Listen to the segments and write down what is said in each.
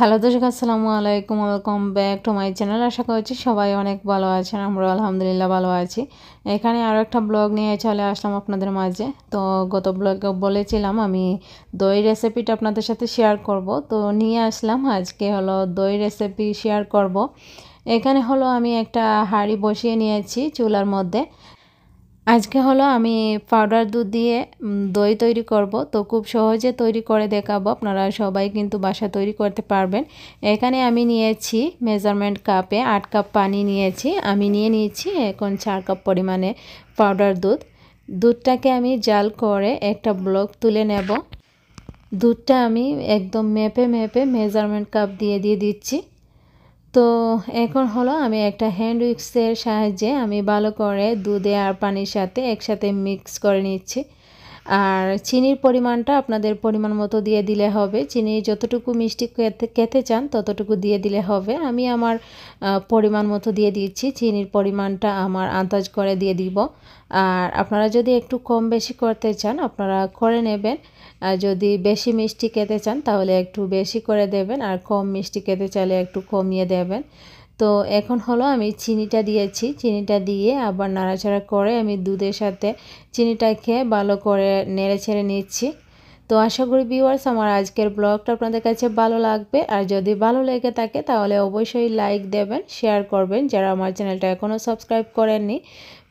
hello দর্শক আসসালামু আলাইকুম welcome back to my channel আশা করছি সবাই অনেক ভালো আছেন আমরা আলহামদুলিল্লাহ ভালো আছি এখানে আরও একটা ব্লগ নিয়ে চলে আসলাম আপনাদের মাঝে তো গত ব্লগে বলেছিলাম আমি দই রেসিপিটা আপনাদের সাথে শেয়ার করব তো নিয়ে আসলাম আজকে হলো দই রেসিপি শেয়ার করব এখানে হলো আমি একটা হাঁড়ি বসিয়ে নিয়েছি চুলার মধ্যে আজকে হলো আমি পাউডার দুধ দিয়ে দই তৈরি করব তো খুব সহজে তৈরি করে দেখাবো আপনারা সবাই কিন্তু বাসা তৈরি করতে পারবেন এখানে আমি নিয়েছি মেজারমেন্ট কাপে আট কাপ পানি নিয়েছি আমি নিয়ে নিয়েছি এখন চার কাপ পরিমাণে পাউডার দুধ দুধটাকে আমি জাল করে একটা ব্লক তুলে নেব দুধটা আমি একদম মেপে মেপে মেজারমেন্ট কাপ দিয়ে দিয়ে দিচ্ছি তো এখন হলো আমি একটা হ্যান্ড উইক্সের সাহায্যে আমি ভালো করে দুধে আর পানির সাথে একসাথে মিক্স করে নিচ্ছি আর চিনির পরিমাণটা আপনাদের পরিমাণ মতো দিয়ে দিলে হবে চিনি যতটুকু মিষ্টি খেতে চান ততটুকু দিয়ে দিলে হবে আমি আমার পরিমাণ মতো দিয়ে দিচ্ছি চিনির পরিমাণটা আমার আন্দাজ করে দিয়ে দিব আর আপনারা যদি একটু কম বেশি করতে চান আপনারা করে নেবেন আর যদি বেশি মিষ্টি খেতে চান তাহলে একটু বেশি করে দেবেন আর কম মিষ্টি খেতে চাইলে একটু কমিয়ে দেবেন তো এখন হলো আমি চিনিটা দিয়েছি চিনিটা দিয়ে আবার নাড়াচাড়া করে আমি দুধের সাথে চিনিটা খেয়ে ভালো করে নেড়ে ছেড়ে নিচ্ছি তো আশা করি ভিউয়ার্স আমার আজকের ব্লগটা আপনাদের কাছে ভালো লাগবে আর যদি ভালো লেগে থাকে তাহলে অবশ্যই লাইক দেবেন শেয়ার করবেন যারা আমার চ্যানেলটা এখনও সাবস্ক্রাইব করেননি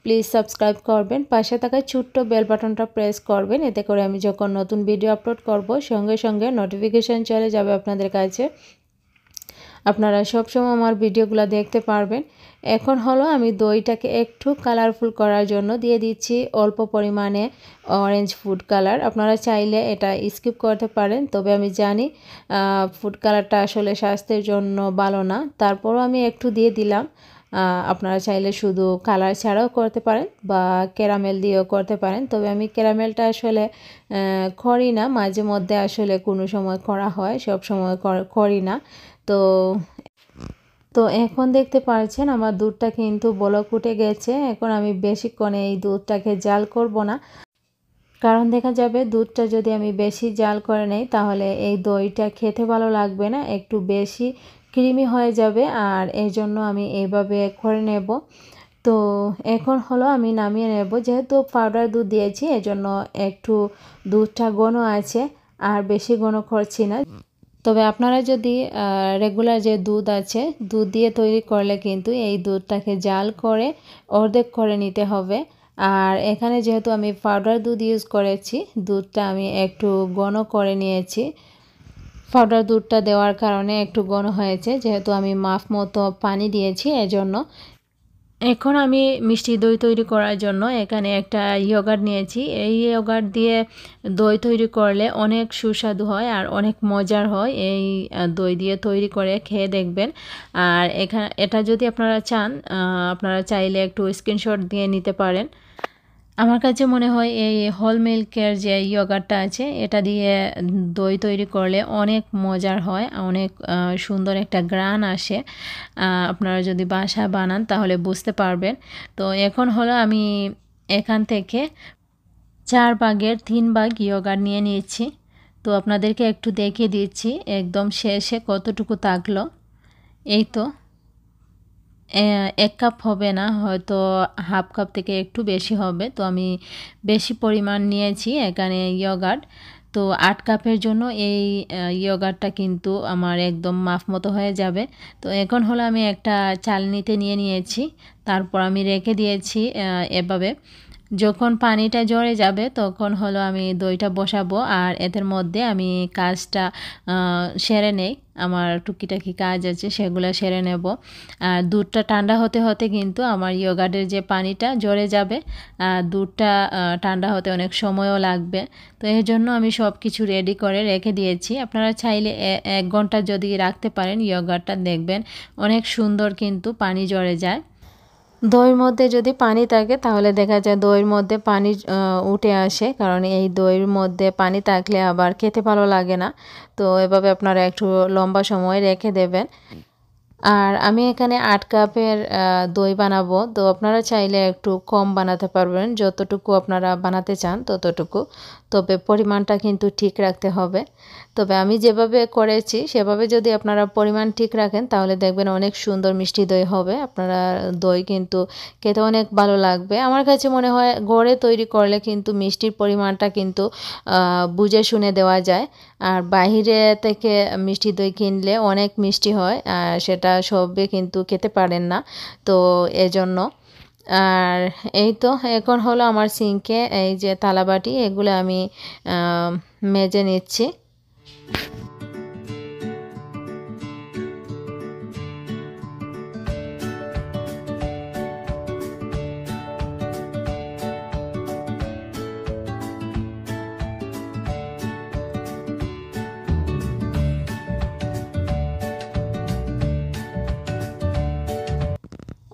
প্লিজ সাবস্ক্রাইব করবেন পাশে থাকা ছোট্ট বেল বাটনটা প্রেস করবেন এতে করে আমি যখন নতুন ভিডিও আপলোড করব সঙ্গে সঙ্গে নোটিফিকেশান চলে যাবে আপনাদের কাছে আপনারা সবসময় আমার ভিডিওগুলো দেখতে পারবেন এখন হলো আমি দইটাকে একটু কালারফুল করার জন্য দিয়ে দিচ্ছি অল্প পরিমাণে অরেঞ্জ ফুড কালার আপনারা চাইলে এটা স্কিপ করতে পারেন তবে আমি জানি ফুড কালারটা আসলে স্বাস্থ্যের জন্য ভালো না তারপরও আমি একটু দিয়ে দিলাম আপনারা চাইলে শুধু কালার ছাড়াও করতে পারেন বা ক্যারামেল দিয়েও করতে পারেন তবে আমি ক্যারামেলটা আসলে করি না মাঝে মধ্যে আসলে কোনো সময় করা হয় সব সময় করি না তো তো এখন দেখতে পাচ্ছেন আমার দুধটা কিন্তু বলক উঠে গেছে এখন আমি বেশিক্ষণে এই দুধটাকে জাল করব না কারণ দেখা যাবে দুধটা যদি আমি বেশি জাল করে নেই তাহলে এই দইটা খেতে ভালো লাগবে না একটু বেশি ক্রিমি হয়ে যাবে আর এর জন্য আমি এইভাবে করে নেব তো এখন হলো আমি নামিয়ে নেব যেহেতু পাউডার দুধ দিয়েছি এজন্য একটু দুধটা গণ আছে আর বেশি গণ করছি না তবে আপনারা যদি রেগুলার যে দুধ আছে দুধ দিয়ে তৈরি করলে কিন্তু এই দুধটাকে জাল করে অর্ধেক করে নিতে হবে আর এখানে যেহেতু আমি পাউডার দুধ ইউজ করেছি দুধটা আমি একটু গণ করে নিয়েছি পাউডার দুধটা দেওয়ার কারণে একটু ঘন হয়েছে যেহেতু আমি মাফ মতো পানি দিয়েছি এজন্য এখন আমি মিষ্টি দই তৈরি করার জন্য এখানে একটা ইয়োগার্ট নিয়েছি এই ইয়োগার্ট দিয়ে দই তৈরি করলে অনেক সুস্বাদু হয় আর অনেক মজার হয় এই দই দিয়ে তৈরি করে খেয়ে দেখবেন আর এখানে এটা যদি আপনারা চান আপনারা চাইলে একটু স্ক্রিনশট দিয়ে নিতে পারেন আমার কাছে মনে হয় এই হল মিল্কের যে ইয়োগারটা আছে এটা দিয়ে দই তৈরি করলে অনেক মজার হয় অনেক সুন্দর একটা গ্রান আসে আপনারা যদি বাসা বানান তাহলে বুঝতে পারবেন তো এখন হলো আমি এখান থেকে চার ভাগের তিন ভাগ ইয়োগার নিয়ে নিয়েছি তো আপনাদেরকে একটু দেখিয়ে দিচ্ছি একদম শেষে কতটুকু থাকলো এই তো এক কাপ হবে না হয়তো হাফ কাপ থেকে একটু বেশি হবে তো আমি বেশি পরিমাণ নিয়েছি এখানে ইয়োগার্ট তো আট কাপের জন্য এই ইয়োগার্টটা কিন্তু আমার একদম মাফ মতো হয়ে যাবে তো এখন হলো আমি একটা চালনিতে নিয়ে নিয়েছি তারপর আমি রেখে দিয়েছি এভাবে যখন পানিটা জড়ে যাবে তখন হলো আমি দইটা বসাবো আর এদের মধ্যে আমি কাজটা সেরে নেই আমার টুকিটাকি কাজ আছে সেগুলো সেরে নেব আর দুধটা ঠান্ডা হতে হতে কিন্তু আমার ইয়োগার্ডের যে পানিটা জড়ে যাবে আর দুধটা ঠান্ডা হতে অনেক সময়ও লাগবে তো এর জন্য আমি সব কিছু রেডি করে রেখে দিয়েছি আপনারা চাইলে এক ঘন্টা যদি রাখতে পারেন ইয়োগার্ডটা দেখবেন অনেক সুন্দর কিন্তু পানি জড়ে যায় দইয়ের মধ্যে যদি পানি থাকে তাহলে দেখা যায় দইয়ের মধ্যে পানি উঠে আসে কারণ এই দইয়ের মধ্যে পানি থাকলে আবার খেতে ভালো লাগে না তো এভাবে আপনারা একটু লম্বা সময় রেখে দেবেন আর আমি এখানে আট কাপের দই বানাবো তো আপনারা চাইলে একটু কম বানাতে পারবেন যতটুকু আপনারা বানাতে চান ততটুকু তবে পরিমাণটা কিন্তু ঠিক রাখতে হবে তবে আমি যেভাবে করেছি সেভাবে যদি আপনারা পরিমাণ ঠিক রাখেন তাহলে দেখবেন অনেক সুন্দর মিষ্টি দই হবে আপনারা দই কিন্তু খেতে অনেক ভালো লাগবে আমার কাছে মনে হয় ঘরে তৈরি করলে কিন্তু মিষ্টির পরিমাণটা কিন্তু বুঝে শুনে দেওয়া যায় আর বাহিরে থেকে মিষ্টি দই কিনলে অনেক মিষ্টি হয় সেটা সবে কিন্তু খেতে পারেন না তো এজন্য আর এই তো এখন হলো আমার সিঙ্কে এই যে তালাবাটি এগুলো আমি মেজে নিচ্ছি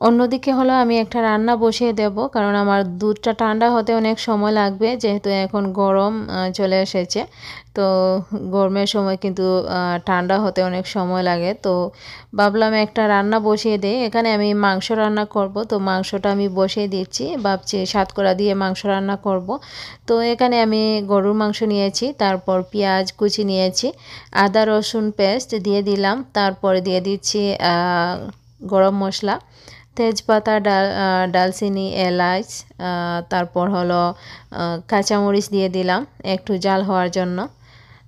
অন্যদিকে হলো আমি একটা রান্না বসিয়ে দেব কারণ আমার দুধটা ঠান্ডা হতে অনেক সময় লাগবে যেহেতু এখন গরম চলে এসেছে তো গরমের সময় কিন্তু ঠান্ডা হতে অনেক সময় লাগে তো ভাবলাম একটা রান্না বসিয়ে দেয় এখানে আমি মাংস রান্না করব তো মাংসটা আমি বসিয়ে দিচ্ছি ভাবছি সাতকরা দিয়ে মাংস রান্না করব তো এখানে আমি গরুর মাংস নিয়েছি তারপর পেঁয়াজ কুচি নিয়েছি আদা রসুন পেস্ট দিয়ে দিলাম তারপরে দিয়ে দিচ্ছি গরম মশলা তেজপাতা ডাল ডালচিনি এলাচ তারপর হলো কাঁচামরিচ দিয়ে দিলাম একটু জাল হওয়ার জন্য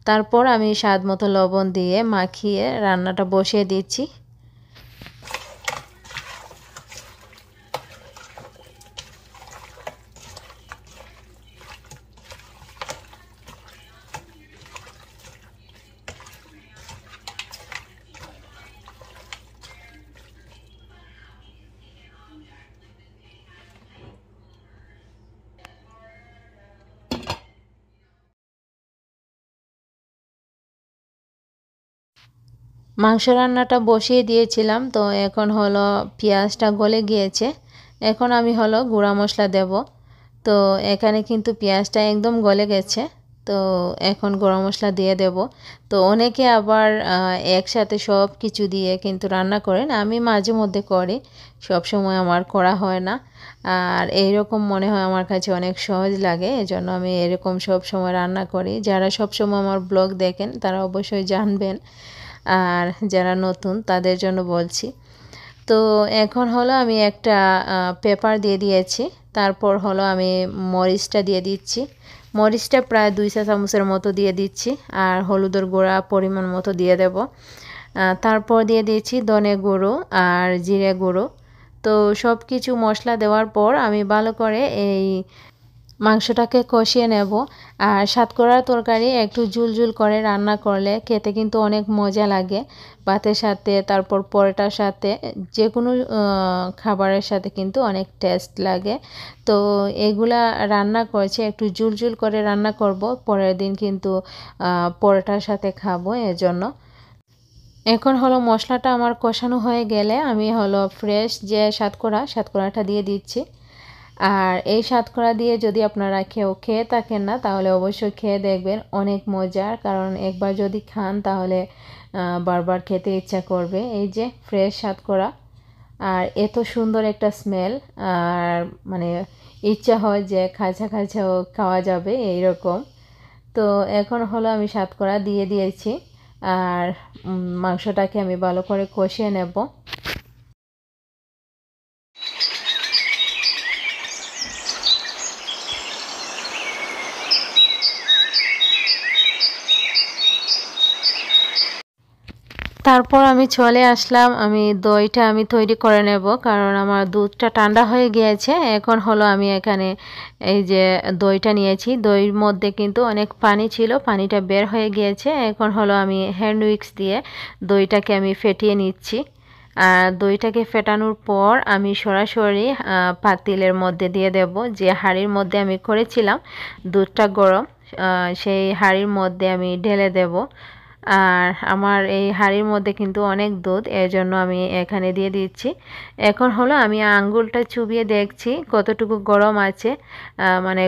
তারপর আমি স্বাদ মতো লবণ দিয়ে মাখিয়ে রান্নাটা বসিয়ে দিচ্ছি মাংস রান্নাটা বসিয়ে দিয়েছিলাম তো এখন হলো পেঁয়াজটা গলে গিয়েছে এখন আমি হলো গুঁড়া মশলা দেব তো এখানে কিন্তু পেঁয়াজটা একদম গলে গেছে তো এখন গরম মশলা দিয়ে দেব তো অনেকে আবার একসাথে সব কিছু দিয়ে কিন্তু রান্না করেন আমি মাঝে মধ্যে করি সব সময় আমার করা হয় না আর এই রকম মনে হয় আমার কাছে অনেক সহজ লাগে এজন্য আমি এরকম সব সময় রান্না করি যারা সব সময় আমার ব্লগ দেখেন তারা অবশ্যই জানবেন আর যারা নতুন তাদের জন্য বলছি তো এখন হলো আমি একটা পেপার দিয়ে দিয়েছি তারপর হলো আমি মরিচটা দিয়ে দিচ্ছি মরিচটা প্রায় দুই চা চামচের মতো দিয়ে দিচ্ছি আর হলুদের গুঁড়া পরিমাণ মতো দিয়ে দেব তারপর দিয়ে দিয়েছি ধনে গুঁড়ো আর জিরে গুঁড়ো তো সব কিছু মশলা দেওয়ার পর আমি ভালো করে এই মাংসটাকে কষিয়ে নেব আর সাতকরার তরকারি একটু জুল জুল করে রান্না করলে খেতে কিন্তু অনেক মজা লাগে ভাতের সাথে তারপর পরোটার সাথে যে কোনো খাবারের সাথে কিন্তু অনেক টেস্ট লাগে তো এগুলা রান্না করেছি একটু জুল জুল করে রান্না করব পরের দিন কিন্তু পরোটার সাথে খাবো এজন্য এখন হলো মশলাটা আমার কষানো হয়ে গেলে আমি হলো ফ্রেশ যে সাতকড়া সাতকরাটা দিয়ে দিচ্ছি আর এই সাতকড়া দিয়ে যদি আপনারা কেউ খেয়ে থাকেন না তাহলে অবশ্যই খেয়ে দেখবেন অনেক মজার কারণ একবার যদি খান তাহলে বারবার খেতে ইচ্ছা করবে এই যে ফ্রেশ সাতকড়া আর এত সুন্দর একটা স্মেল আর মানে ইচ্ছা হয় যে খাঁচা খাঁচাও খাওয়া যাবে এই রকম তো এখন হলো আমি সাতকড়া দিয়ে দিয়েছি আর মাংসটাকে আমি ভালো করে কষিয়ে নেব তারপর আমি চলে আসলাম আমি দইটা আমি তৈরি করে নেব কারণ আমার দুধটা ঠান্ডা হয়ে গিয়েছে এখন হলো আমি এখানে এই যে দইটা নিয়েছি দইর মধ্যে কিন্তু অনেক পানি ছিল পানিটা বের হয়ে গিয়েছে এখন হলো আমি হ্যান্ড উইক্স দিয়ে দইটাকে আমি ফেটিয়ে নিচ্ছি আর দইটাকে ফেটানোর পর আমি সরাসরি পাতিলের মধ্যে দিয়ে দেব যে হাঁড়ির মধ্যে আমি করেছিলাম দুধটা গরম সেই হাঁড়ির মধ্যে আমি ঢেলে দেব আর আমার এই হাঁড়ির মধ্যে কিন্তু অনেক দুধ এর জন্য আমি এখানে দিয়ে দিচ্ছি এখন হলো আমি আঙ্গুলটা চুবিয়ে দেখছি কতটুকু গরম আছে মানে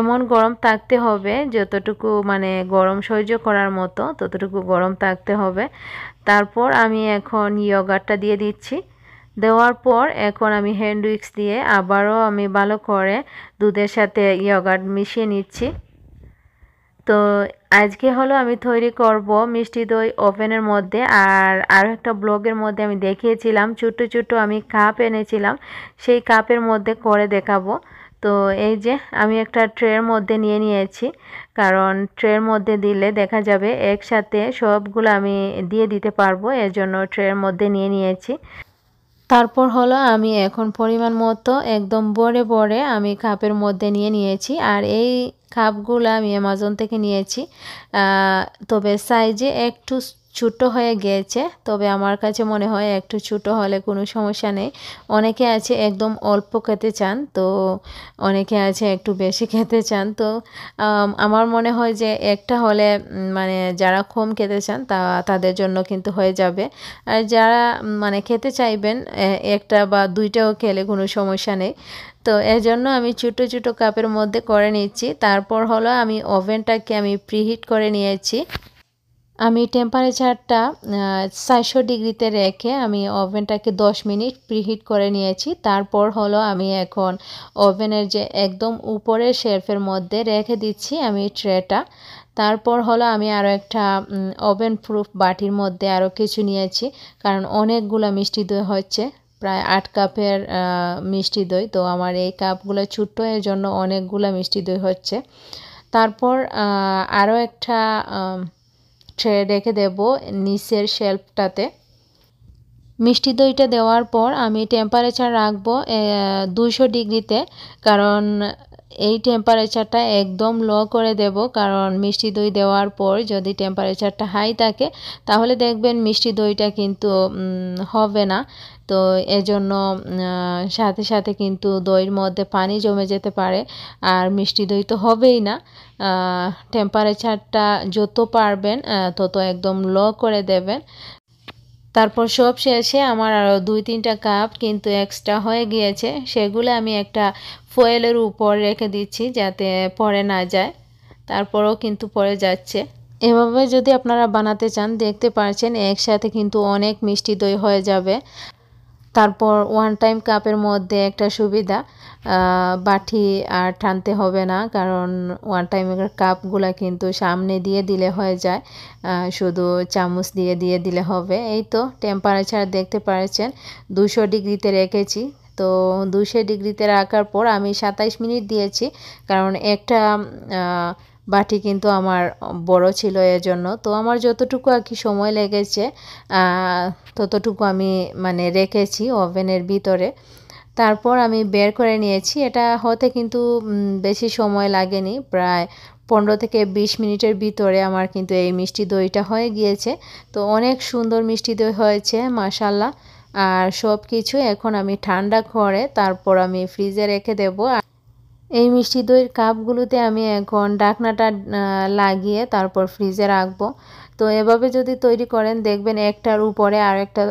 এমন গরম থাকতে হবে যতটুকু মানে গরম সহ্য করার মতো ততটুকু গরম থাকতে হবে তারপর আমি এখন ইয়োগারটা দিয়ে দিচ্ছি দেওয়ার পর এখন আমি হ্যান্ড উইক্স দিয়ে আবারও আমি ভালো করে দুধের সাথে ইয়োগার্ট মিশিয়ে নিচ্ছি তো আজকে হলো আমি তৈরি করব মিষ্টি দই ওভেনের মধ্যে আর আরও একটা ব্লগের মধ্যে আমি দেখিয়েছিলাম ছোট ছোট আমি কাপ এনেছিলাম সেই কাপের মধ্যে করে দেখাবো তো এই যে আমি একটা ট্রের মধ্যে নিয়ে নিয়েছি কারণ ট্রের মধ্যে দিলে দেখা যাবে একসাথে সবগুলো আমি দিয়ে দিতে পারবো এর জন্য ট্রের মধ্যে নিয়ে নিয়েছি তারপর হলো আমি এখন পরিমাণ মতো একদম বড়ে বড়ে আমি কাপের মধ্যে নিয়ে নিয়েছি আর এই কাপগুলো আমি অ্যামাজন থেকে নিয়েছি তবে সাইজে একটু ছোটো হয়ে গিয়েছে তবে আমার কাছে মনে হয় একটু ছোট হলে কোনো সমস্যা নেই অনেকে আছে একদম অল্প খেতে চান তো অনেকে আছে একটু বেশি খেতে চান তো আমার মনে হয় যে একটা হলে মানে যারা কম খেতে চান তা তাদের জন্য কিন্তু হয়ে যাবে আর যারা মানে খেতে চাইবেন একটা বা দুইটাও খেলে কোনো সমস্যা নেই তো এর জন্য আমি ছোটো ছোটো কাপের মধ্যে করে নিচ্ছি তারপর হলো আমি ওভেনটাকে আমি প্রিহিট করে নিয়েছি আমি টেম্পারেচারটা চারশো ডিগ্রিতে রেখে আমি ওভেনটাকে দশ মিনিট প্রিহিট করে নিয়েছি তারপর হলো আমি এখন ওভেনের যে একদম উপরের শেলফের মধ্যে রেখে দিচ্ছি আমি ট্রেটা তারপর হলো আমি আরও একটা ওভেন প্রুফ বাটির মধ্যে আরও কিছু নিয়েছি কারণ অনেকগুলো মিষ্টি দই হচ্ছে প্রায় আট কাপের মিষ্টি দই তো আমার এই কাপগুলো ছোট্ট এর জন্য অনেকগুলো মিষ্টি দই হচ্ছে তারপর আরও একটা ট্রে রেখে দেব নিচের শেলফটাতে মিষ্টি দইটা দেওয়ার পর আমি টেম্পারেচার রাখবো দুশো ডিগ্রিতে কারণ এই টেম্পারেচারটা একদম লো করে দেব কারণ মিষ্টি দই দেওয়ার পর যদি টেম্পারেচারটা হাই থাকে তাহলে দেখবেন মিষ্টি দইটা কিন্তু হবে না তো এজন্য সাথে সাথে কিন্তু দইয়ের মধ্যে পানি জমে যেতে পারে আর মিষ্টি দই তো হবেই না টেম্পারেচারটা যত পারবেন তত একদম লো করে দেবেন তারপর সব শেষে আমার আরও দুই তিনটা কাপ কিন্তু এক্সট্রা হয়ে গিয়েছে সেগুলো আমি একটা ফয়েলের উপর রেখে দিচ্ছি যাতে পরে না যায় তারপরও কিন্তু পরে যাচ্ছে এভাবে যদি আপনারা বানাতে চান দেখতে পারছেন একসাথে কিন্তু অনেক মিষ্টি দই হয়ে যাবে তারপর ওয়ান টাইম কাপের মধ্যে একটা সুবিধা বাটি আর টানতে হবে না কারণ ওয়ান টাইম কাপগুলো কিন্তু সামনে দিয়ে দিলে হয়ে যায় শুধু চামচ দিয়ে দিয়ে দিলে হবে এই তো টেম্পারেচার দেখতে পারছেন দুশো ডিগ্রিতে রেখেছি তো দুশো ডিগ্রিতে রাখার পর আমি সাতাইশ মিনিট দিয়েছি কারণ একটা বাটি কিন্তু আমার বড় ছিল এর জন্য তো আমার যতটুকু আর কি সময় লেগেছে ততটুকু আমি মানে রেখেছি ওভেনের ভিতরে তারপর আমি বের করে নিয়েছি এটা হতে কিন্তু বেশি সময় লাগেনি প্রায় পনেরো থেকে ২০ মিনিটের ভিতরে আমার কিন্তু এই মিষ্টি দইটা হয়ে গিয়েছে তো অনেক সুন্দর মিষ্টি দই হয়েছে মাসাল্লাহ আর সব কিছু এখন আমি ঠান্ডা করে তারপর আমি ফ্রিজে রেখে দেবো এই মিষ্টি দইয়ের কাপগুলোতে আমি এখন ডাকনাটা লাগিয়ে তারপর ফ্রিজে রাখবো তো এভাবে যদি তৈরি করেন দেখবেন একটার উপরে আর একটা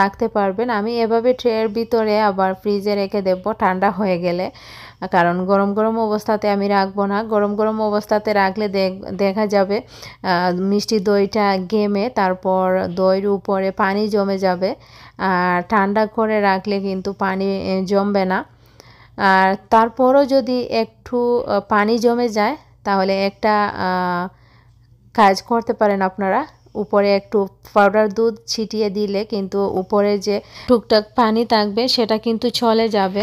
রাখতে পারবেন আমি এভাবে ট্রের ভিতরে আবার ফ্রিজে রেখে দেব ঠান্ডা হয়ে গেলে কারণ গরম গরম অবস্থাতে আমি রাখবো না গরম গরম অবস্থাতে রাখলে দেখা যাবে মিষ্টি দইটা গেমে তারপর দইয়ের উপরে পানি জমে যাবে আর ঠান্ডা করে রাখলে কিন্তু পানি জমবে না আর তারপরও যদি একটু পানি জমে যায় তাহলে একটা কাজ করতে পারেন আপনারা উপরে একটু পাউডার দুধ ছিটিয়ে দিলে কিন্তু উপরে যে টুকটাক পানি থাকবে সেটা কিন্তু চলে যাবে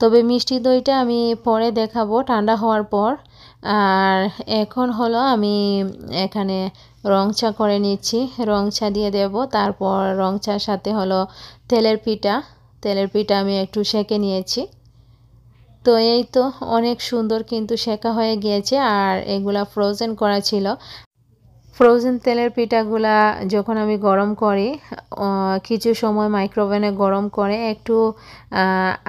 তবে মিষ্টি দইটা আমি পরে দেখাবো ঠান্ডা হওয়ার পর আর এখন হলো আমি এখানে রং চা করে নিচ্ছি রং চা দিয়ে দেব তারপর রং চার সাথে হলো তেলের পিঠা তেলের পিঠা আমি একটু সেঁকে নিয়েছি তো এই তো অনেক সুন্দর কিন্তু শেখা হয়ে গিয়েছে আর এগুলা ফ্রোজেন করা ছিল ফ্রোজেন তেলের পিঠাগুলা যখন আমি গরম করি কিছু সময় মাইক্রোওভেনে গরম করে একটু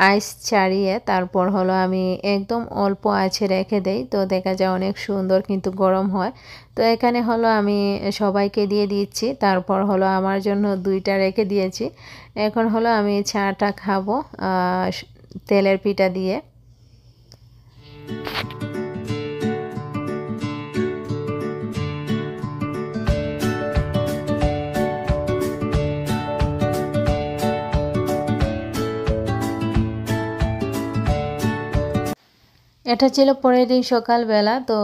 আইস ছাড়িয়ে তারপর হলো আমি একদম অল্প আছে রেখে দেই তো দেখা যায় অনেক সুন্দর কিন্তু গরম হয় তো এখানে হলো আমি সবাইকে দিয়ে দিচ্ছি তারপর হলো আমার জন্য দুইটা রেখে দিয়েছি এখন হলো আমি চাটা খাবো তেলের পিঠা দিয়ে এটা ছিল পরের দিন সকালবেলা তো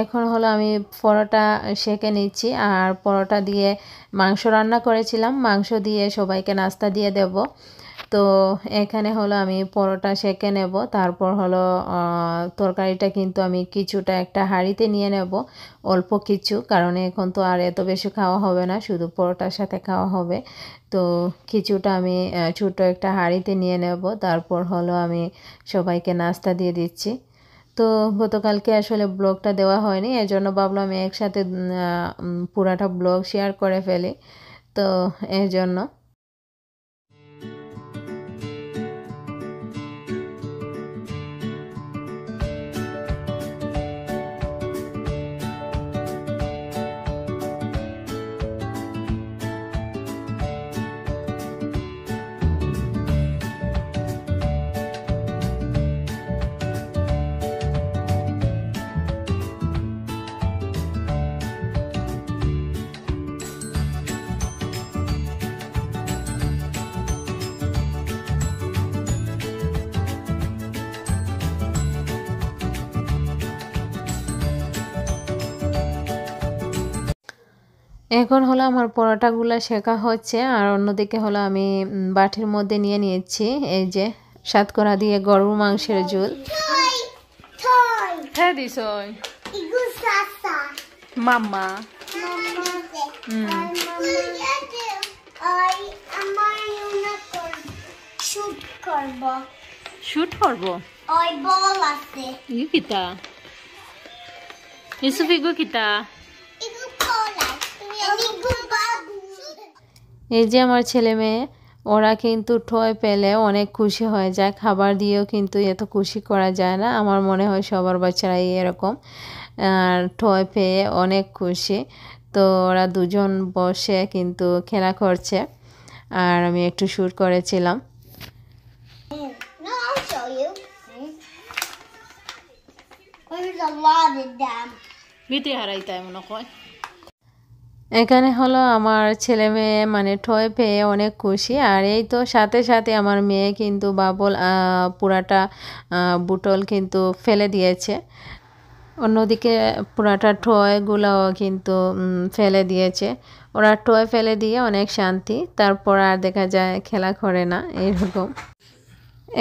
এখন হলো আমি পরোটা সেঁকে নিচ্ছি আর পরোটা দিয়ে মাংস রান্না করেছিলাম মাংস দিয়ে সবাইকে নাস্তা দিয়ে দেব তো এখানে হলো আমি পরোটা সেঁকে নেব তারপর হলো তরকারিটা কিন্তু আমি কিছুটা একটা হাঁড়িতে নিয়ে নেব অল্প কিছু কারণ এখন তো আর এত বেশি খাওয়া হবে না শুধু পরোটার সাথে খাওয়া হবে তো কিছুটা আমি ছোট একটা হাঁড়িতে নিয়ে নেব তারপর হলো আমি সবাইকে নাস্তা দিয়ে দিচ্ছি তো গতকালকে আসলে ব্লগটা দেওয়া হয়নি এর জন্য ভাবলাম একসাথে পুরাটা ব্লগ শেয়ার করে ফেলি তো এর জন্য এখন হলো আমার পরোটাগুলো শেখা হচ্ছে আর অন্যদিকে হলো আমি বাটির মধ্যে নিয়ে নিয়েছি এই যে সাতকরা দিয়ে গরুর মাংসের জোল হ্যাঁ, মাম্মা শুট করবো কিতা ইসুফিগু কিতা এই যে আমার ছেলে মেয়ে ওরা কিন্তু ঠয় পেলে অনেক খুশি হয়ে যায় খাবার দিয়েও কিন্তু এত খুশি করা যায় না আমার মনে হয় সবার বাচ্চারাই এরকম আর ঠয় পেয়ে অনেক খুশি তো ওরা দুজন বসে কিন্তু খেলা করছে আর আমি একটু শুট করেছিলাম এখানে হলো আমার ছেলে মেয়ে মানে ঠয় পেয়ে অনেক খুশি আর এই তো সাথে সাথে আমার মেয়ে কিন্তু বাবল পুরাটা বুটল কিন্তু ফেলে দিয়েছে অন্যদিকে পুরাটা ঠয়গুলো কিন্তু ফেলে দিয়েছে ওরা টয় ফেলে দিয়ে অনেক শান্তি তারপর আর দেখা যায় খেলা করে না এইরকম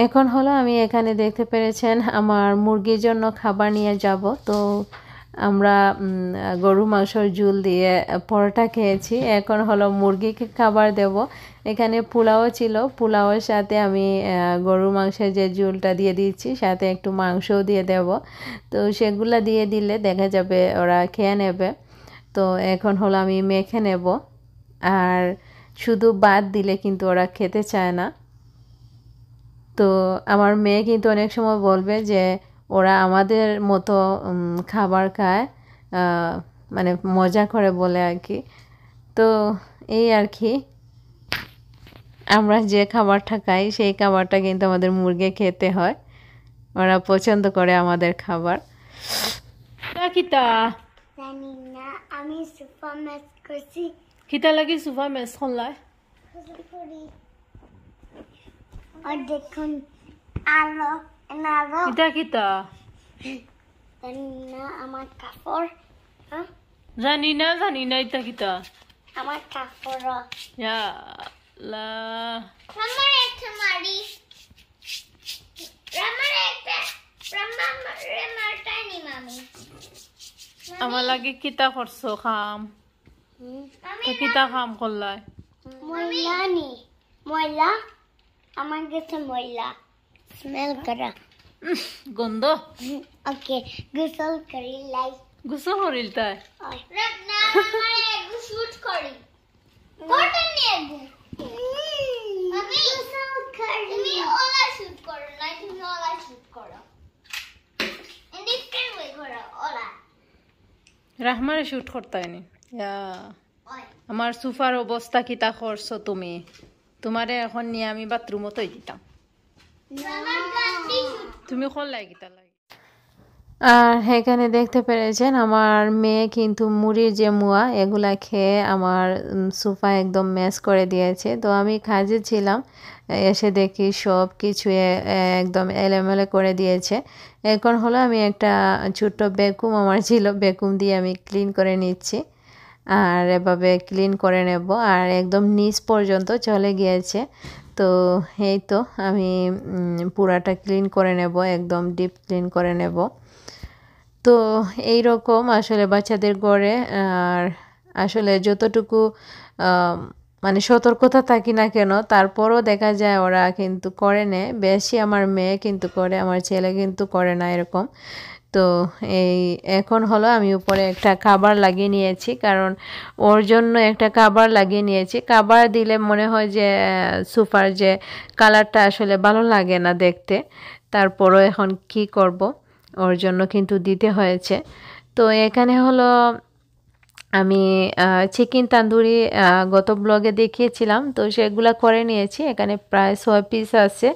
এখন হলো আমি এখানে দেখতে পেরেছেন আমার মুরগির জন্য খাবার নিয়ে যাব তো আমরা গরু মাংসর ঝুল দিয়ে পরোটা খেয়েছি এখন হলো মুরগিকে খাবার দেব এখানে পোলাও ছিল পোলাওয়ের সাথে আমি গরু মাংসের যে ঝুলটা দিয়ে দিচ্ছি সাথে একটু মাংসও দিয়ে দেব তো সেগুলো দিয়ে দিলে দেখা যাবে ওরা খেয়ে নেবে তো এখন হলো আমি মেখে নেব আর শুধু বাদ দিলে কিন্তু ওরা খেতে চায় না তো আমার মেয়ে কিন্তু অনেক সময় বলবে যে ওরা আমাদের মতো খাবার খায় মানে মজা করে বলে আর কি তো এই আর কি আমরা যে খাবারটা খাই সেই খাবারটা কিন্তু আমাদের মুরগে খেতে হয় ওরা পছন্দ করে আমাদের খাবার আমি লাগি আর দেখুন আলো কিতা জানি না জানি না ইতা কিতা আমার কাপড় লা আমার লাগে কিতা করছো খাম কিতা খাম করলাই ময়লা নি ময়লা আমার গেছে ময়লা স্মেল করা গন্ধ ওকে গোসল করি লাই গোসল করিল তাই না আমার এগু শুট করি কোটা নিয়ে এগু আমি তুমি ওলা শুট করতে আমার সুফার অবস্থা কিতা করছো তুমি তোমারে এখন নিয়ে আমি বাথরুমও তৈরি দিতাম তুমি কোন লাগি তা লাগি আর এখানে দেখতে পেরেছেন আমার মেয়ে কিন্তু মুড়ির যে মুয়া এগুলা খেয়ে আমার সোফা একদম ম্যাস করে দিয়েছে তো আমি কাজে ছিলাম এসে দেখি সব কিছু একদম এলেমেলে করে দিয়েছে এখন হলো আমি একটা ছোট্ট বেকুম আমার ছিল বেকুম দিয়ে আমি ক্লিন করে নিচ্ছি আর এভাবে ক্লিন করে নেব আর একদম নিচ পর্যন্ত চলে গিয়েছে তো এই তো আমি পুরাটা ক্লিন করে নেব একদম ডিপ ক্লিন করে নেব তো এই রকম আসলে বাচ্চাদের গড়ে আর আসলে যতটুকু মানে সতর্কতা থাকি না কেন তারপরও দেখা যায় ওরা কিন্তু করে নেয় বেশি আমার মেয়ে কিন্তু করে আমার ছেলে কিন্তু করে না এরকম তো এই এখন হলো আমি উপরে একটা খাবার লাগিয়ে নিয়েছি কারণ ওর জন্য একটা খাবার লাগিয়ে নিয়েছি খাবার দিলে মনে হয় যে সুফার যে কালারটা আসলে ভালো লাগে না দেখতে তারপরও এখন কি করব ওর জন্য কিন্তু দিতে হয়েছে তো এখানে হলো আমি চিকেন তান্দুরি গত ব্লগে দেখিয়েছিলাম তো সেগুলা করে নিয়েছি এখানে প্রায় ছয় পিস আছে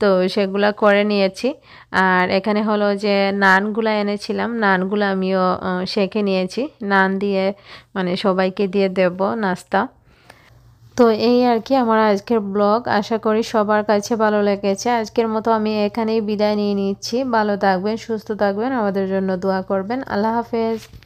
তো সেগুলা করে নিয়েছি আর এখানে হলো যে নানগুলা এনেছিলাম নানগুলো আমিও শেখে নিয়েছি নান দিয়ে মানে সবাইকে দিয়ে দেব নাস্তা তো এই আর কি আমার আজকের ব্লগ আশা করি সবার কাছে ভালো লেগেছে আজকের মতো আমি এখানেই বিদায় নিয়ে নিচ্ছি ভালো থাকবেন সুস্থ থাকবেন আমাদের জন্য দোয়া করবেন আল্লাহ হাফেজ